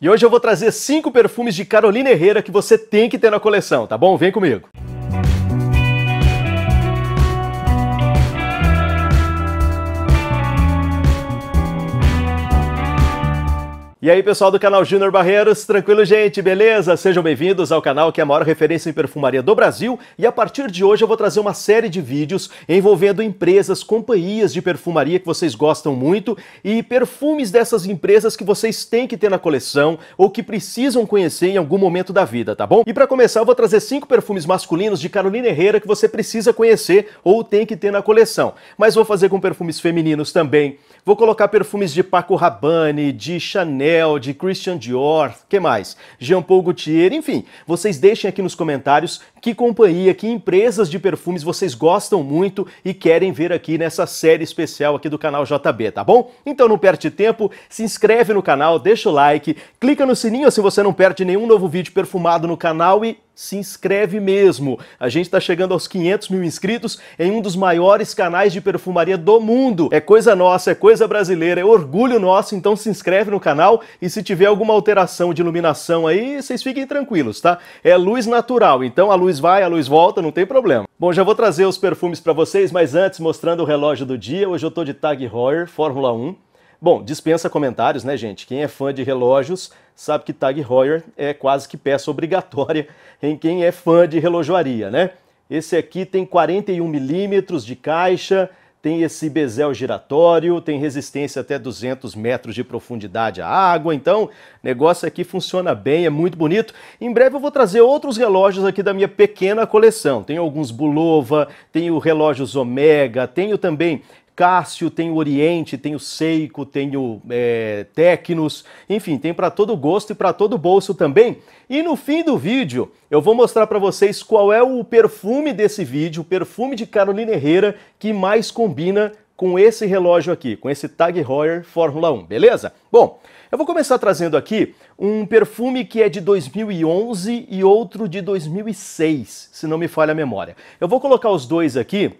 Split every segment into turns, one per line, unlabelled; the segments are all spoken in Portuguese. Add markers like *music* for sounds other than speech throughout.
E hoje eu vou trazer cinco perfumes de Carolina Herrera que você tem que ter na coleção, tá bom? Vem comigo. E aí, pessoal do canal Júnior Barreiros, tranquilo, gente? Beleza? Sejam bem-vindos ao canal que é a maior referência em perfumaria do Brasil. E a partir de hoje eu vou trazer uma série de vídeos envolvendo empresas, companhias de perfumaria que vocês gostam muito e perfumes dessas empresas que vocês têm que ter na coleção ou que precisam conhecer em algum momento da vida, tá bom? E para começar, eu vou trazer cinco perfumes masculinos de Carolina Herrera que você precisa conhecer ou tem que ter na coleção. Mas vou fazer com perfumes femininos também Vou colocar perfumes de Paco Rabanne, de Chanel, de Christian Dior, que mais? Jean Paul Gaultier, enfim. Vocês deixem aqui nos comentários que companhia, que empresas de perfumes vocês gostam muito e querem ver aqui nessa série especial aqui do canal JB, tá bom? Então não perde tempo, se inscreve no canal, deixa o like, clica no sininho se você não perde nenhum novo vídeo perfumado no canal e se inscreve mesmo. A gente está chegando aos 500 mil inscritos em um dos maiores canais de perfumaria do mundo. É coisa nossa, é coisa brasileira, é orgulho nosso, então se inscreve no canal e se tiver alguma alteração de iluminação aí, vocês fiquem tranquilos, tá? É luz natural, então a luz vai, a luz volta, não tem problema. Bom, já vou trazer os perfumes para vocês, mas antes mostrando o relógio do dia. Hoje eu estou de Tag Heuer Fórmula 1. Bom, dispensa comentários, né, gente? Quem é fã de relógios sabe que Tag Heuer é quase que peça obrigatória *laughs* em quem é fã de relojoaria, né? Esse aqui tem 41 milímetros de caixa, tem esse bezel giratório, tem resistência até 200 metros de profundidade à água, então negócio aqui funciona bem, é muito bonito. Em breve eu vou trazer outros relógios aqui da minha pequena coleção. Tenho alguns Bulova, tenho relógios Omega, tenho também Cássio, tem o Oriente, tem o Seiko, tem o é, Tecnos, enfim, tem para todo gosto e para todo bolso também. E no fim do vídeo eu vou mostrar para vocês qual é o perfume desse vídeo, o perfume de Carolina Herrera que mais combina com esse relógio aqui, com esse Tag Heuer Fórmula 1, beleza? Bom, eu vou começar trazendo aqui um perfume que é de 2011 e outro de 2006, se não me falha a memória. Eu vou colocar os dois aqui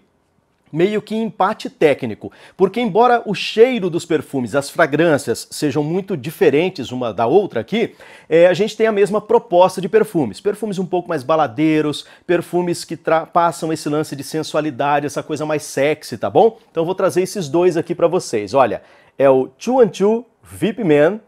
meio que empate técnico, porque embora o cheiro dos perfumes, as fragrâncias sejam muito diferentes uma da outra aqui, é, a gente tem a mesma proposta de perfumes, perfumes um pouco mais baladeiros, perfumes que passam esse lance de sensualidade, essa coisa mais sexy, tá bom? Então eu vou trazer esses dois aqui para vocês. Olha, é o Two and Two VIP Man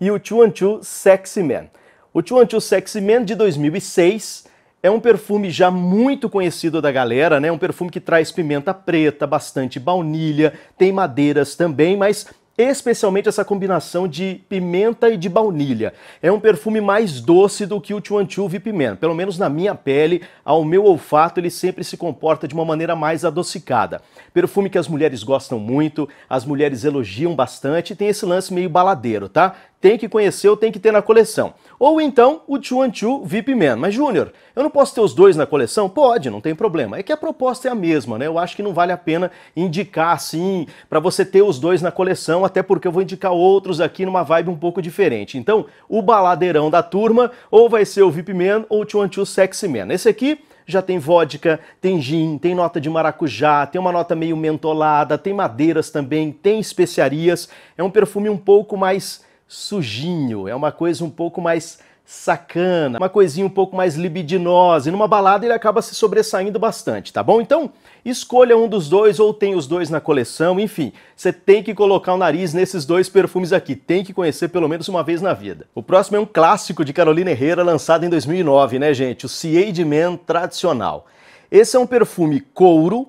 e o Two and Two Sexy Man. O Two and Two Sexy Man de 2006 é um perfume já muito conhecido da galera, né? Um perfume que traz pimenta preta, bastante baunilha, tem madeiras também, mas especialmente essa combinação de pimenta e de baunilha. É um perfume mais doce do que o Chuanchuve Pimenta. Pelo menos na minha pele, ao meu olfato, ele sempre se comporta de uma maneira mais adocicada. Perfume que as mulheres gostam muito, as mulheres elogiam bastante tem esse lance meio baladeiro, tá? tem que conhecer ou tem que ter na coleção. Ou então o Two VIP Man. Mas, Júnior, eu não posso ter os dois na coleção? Pode, não tem problema. É que a proposta é a mesma, né? Eu acho que não vale a pena indicar assim, para você ter os dois na coleção, até porque eu vou indicar outros aqui numa vibe um pouco diferente. Então, o baladeirão da turma ou vai ser o VIP Man ou o Two Sexy Man. Esse aqui já tem vodka, tem gin, tem nota de maracujá, tem uma nota meio mentolada, tem madeiras também, tem especiarias. É um perfume um pouco mais sujinho, é uma coisa um pouco mais sacana, uma coisinha um pouco mais libidinosa, e numa balada ele acaba se sobressaindo bastante, tá bom? Então, escolha um dos dois ou tem os dois na coleção, enfim, você tem que colocar o nariz nesses dois perfumes aqui, tem que conhecer pelo menos uma vez na vida. O próximo é um clássico de Carolina Herrera, lançado em 2009, né, gente? O Ciade Man tradicional. Esse é um perfume couro,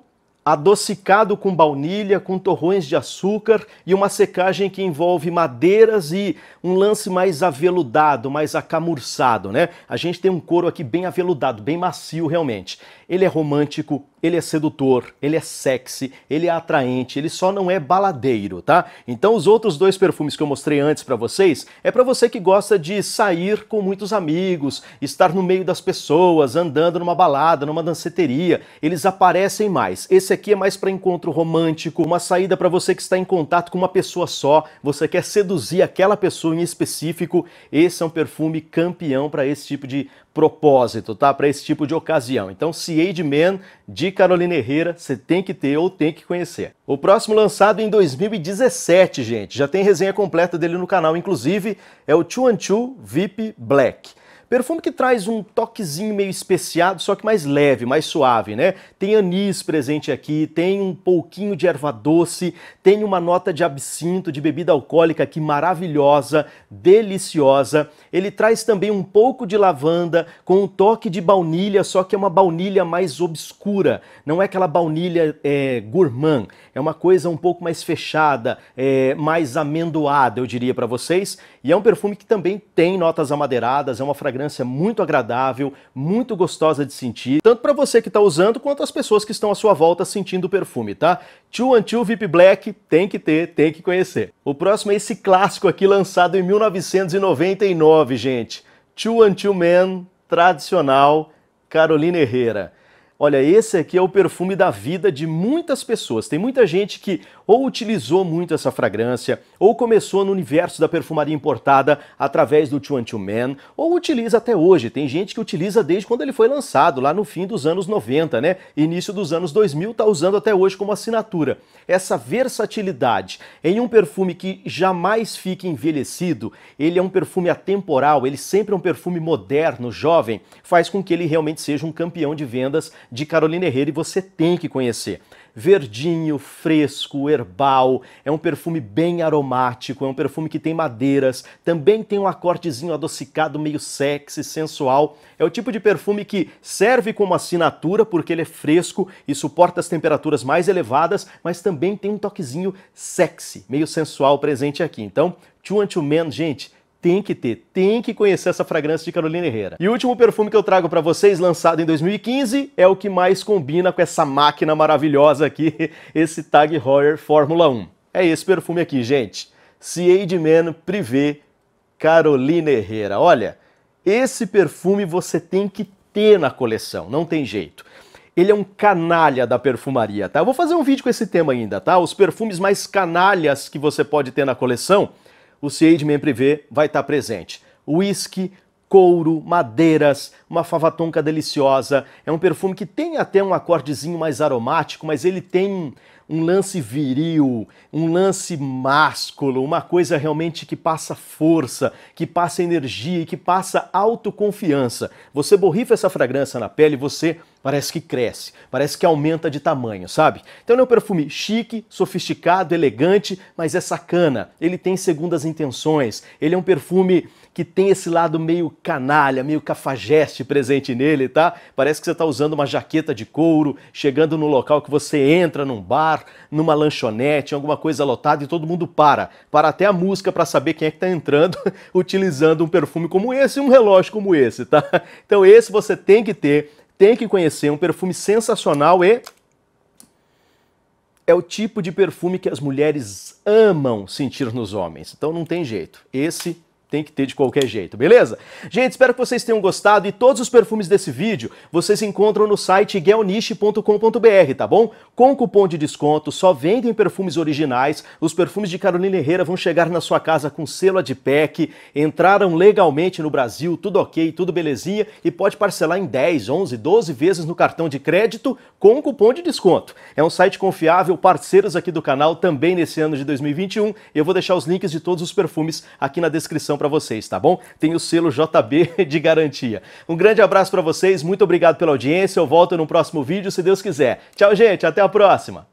adocicado com baunilha, com torrões de açúcar e uma secagem que envolve madeiras e um lance mais aveludado, mais acamurçado, né? A gente tem um couro aqui bem aveludado, bem macio realmente. Ele é romântico, ele é sedutor, ele é sexy, ele é atraente, ele só não é baladeiro, tá? Então os outros dois perfumes que eu mostrei antes para vocês é para você que gosta de sair com muitos amigos, estar no meio das pessoas, andando numa balada, numa danceteria, eles aparecem mais. Esse aqui é mais para encontro romântico, uma saída para você que está em contato com uma pessoa só, você quer seduzir aquela pessoa em específico. Esse é um perfume campeão para esse tipo de propósito, tá? Para esse tipo de ocasião. Então, Seade Man de Carolina Herrera, você tem que ter ou tem que conhecer. O próximo lançado em 2017, gente. Já tem resenha completa dele no canal, inclusive, é o 212 VIP Black. Perfume que traz um toquezinho meio especiado, só que mais leve, mais suave, né? Tem anis presente aqui, tem um pouquinho de erva doce, tem uma nota de absinto, de bebida alcoólica aqui maravilhosa, deliciosa. Ele traz também um pouco de lavanda com um toque de baunilha, só que é uma baunilha mais obscura, não é aquela baunilha é, gourmand, é uma coisa um pouco mais fechada, é, mais amendoada, eu diria para vocês. E é um perfume que também tem notas amadeiradas, é uma fragrância muito agradável, muito gostosa de sentir, tanto para você que está usando quanto as pessoas que estão à sua volta sentindo o perfume, tá? Two Until VIP Black tem que ter, tem que conhecer. O próximo é esse clássico aqui lançado em 1999, gente. Two Until Man, tradicional, Carolina Herrera. Olha, esse aqui é o perfume da vida de muitas pessoas. Tem muita gente que ou utilizou muito essa fragrância, ou começou no universo da perfumaria importada através do Chuan Chu Man, ou utiliza até hoje. Tem gente que utiliza desde quando ele foi lançado, lá no fim dos anos 90, né? Início dos anos 2000, tá usando até hoje como assinatura. Essa versatilidade em um perfume que jamais fica envelhecido, ele é um perfume atemporal, ele sempre é um perfume moderno, jovem, faz com que ele realmente seja um campeão de vendas de Carolina Herrera e você tem que conhecer. Verdinho, fresco, herbal, é um perfume bem aromático, é um perfume que tem madeiras, também tem um acordezinho adocicado meio sexy, sensual. É o tipo de perfume que serve como assinatura porque ele é fresco e suporta as temperaturas mais elevadas, mas também tem um toquezinho sexy, meio sensual presente aqui. Então, Two and Two Men, gente, tem que ter, tem que conhecer essa fragrância de Carolina Herrera. E o último perfume que eu trago para vocês, lançado em 2015, é o que mais combina com essa máquina maravilhosa aqui, *laughs* esse Tag Heuer Fórmula 1. É esse perfume aqui, gente. Siade Man Privé Carolina Herrera. Olha, esse perfume você tem que ter na coleção, não tem jeito. Ele é um canalha da perfumaria, tá? Eu vou fazer um vídeo com esse tema ainda, tá? Os perfumes mais canalhas que você pode ter na coleção o Seidman Privé vai estar tá presente. Whisky, couro, madeiras, uma favatonca deliciosa. É um perfume que tem até um acordezinho mais aromático, mas ele tem um lance viril, um lance másculo, uma coisa realmente que passa força, que passa energia e que passa autoconfiança. Você borrifa essa fragrância na pele, você parece que cresce, parece que aumenta de tamanho, sabe? Então ele é um perfume chique, sofisticado, elegante, mas é sacana. Ele tem segundas intenções. Ele é um perfume que tem esse lado meio canalha, meio cafajeste presente nele, tá? Parece que você está usando uma jaqueta de couro, chegando no local que você entra num bar, numa lanchonete, alguma coisa lotada e todo mundo para. Para até a música para saber quem é que está entrando *laughs* utilizando um perfume como esse e um relógio como esse, tá? Então esse você tem que ter, tem que conhecer, um perfume sensacional e é o tipo de perfume que as mulheres amam sentir nos homens. Então não tem jeito. Esse tem que ter de qualquer jeito, beleza? Gente, espero que vocês tenham gostado e todos os perfumes desse vídeo vocês encontram no site guelniche.com.br, tá bom? Com cupom de desconto, só vendem perfumes originais, os perfumes de Carolina Herrera vão chegar na sua casa com selo PEC, entraram legalmente no Brasil, tudo ok, tudo belezinha e pode parcelar em 10, 11, 12 vezes no cartão de crédito com cupom de desconto. É um site confiável, parceiros aqui do canal também nesse ano de 2021, eu vou deixar os links de todos os perfumes aqui na descrição para vocês, tá bom? Tem o selo JB *laughs* de garantia. Um grande abraço para vocês, muito obrigado pela audiência. Eu volto no próximo vídeo, se Deus quiser. Tchau, gente, até a próxima.